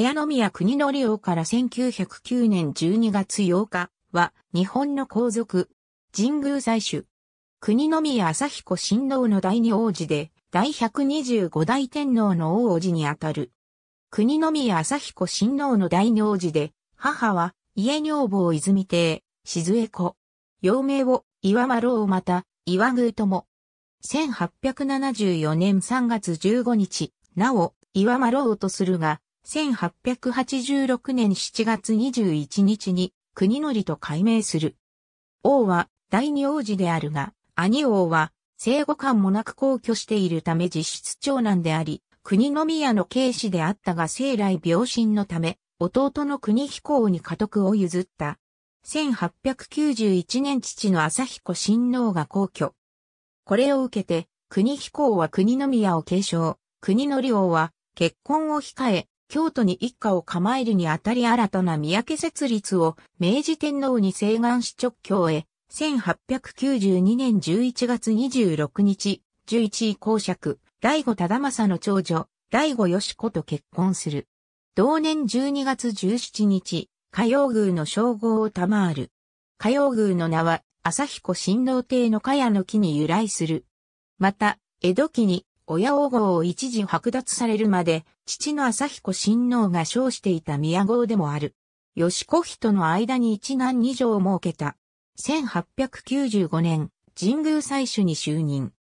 茅宮国の領から1909年12月8日は日本の皇族、神宮在主、国宮朝彦親王の第二王子で、第125代天皇の王子にあたる。国宮朝彦親王の第二王子で、母は家女房泉邸、静江子。幼名を岩丸王、また、岩宮とも。1874年3月15日、なお、岩丸王とするが、1886年7月21日に国則と改名する。王は第二王子であるが、兄王は生後間もなく皇居しているため実質長男であり、国宮の警視であったが生来病身のため、弟の国彦行に家督を譲った。1891年父の朝彦親王が皇居。これを受けて、国彦行は国宮を継承、国り王は結婚を控え、京都に一家を構えるにあたり新たな三宅設立を明治天皇に請願し直教へ、1892年11月26日、11位公爵、醍醐忠政の長女、醍醐義子と結婚する。同年12月17日、火曜宮の称号を賜る。火曜宮の名は、朝彦新郎帝の茅の木に由来する。また、江戸期に親王号を一時剥奪されるまで、父の朝彦親王が称していた宮号でもある。吉子人の間に一男二女を設けた。1895年、神宮祭主に就任。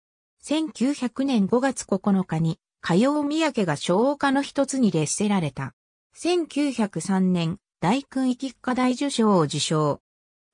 1900年5月9日に、火曜宮家が昭岡の一つに列せられた。1903年、大君一家大受賞を受賞。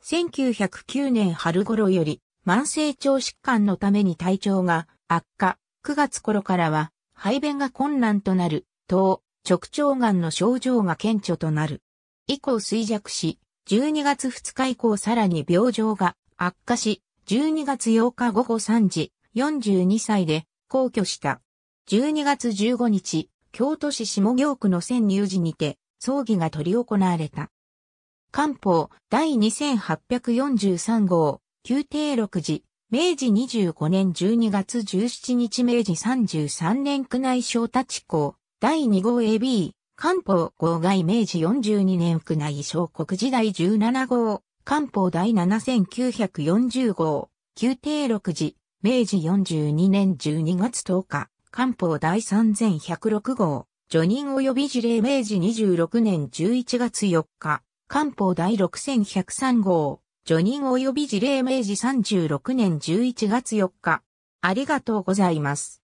1909年春頃より、慢性腸疾患のために体調が悪化、9月頃からは、排便が困難となる、等、直腸がんの症状が顕著となる。以降衰弱し、12月2日以降さらに病状が悪化し、12月8日午後3時、42歳で皇居した。12月15日、京都市下京区の潜入時にて、葬儀が執り行われた。官報第2843号、宮廷6時、明治25年12月17日明治33年区内小立校第2号 AB 官報号外明治42年区内小国時代17号官報第7940号宮廷6時明治42年12月10日官報第3106号除人及び事例明治26年11月4日官報第6103号助任及び事例明治36年11月4日。ありがとうございます。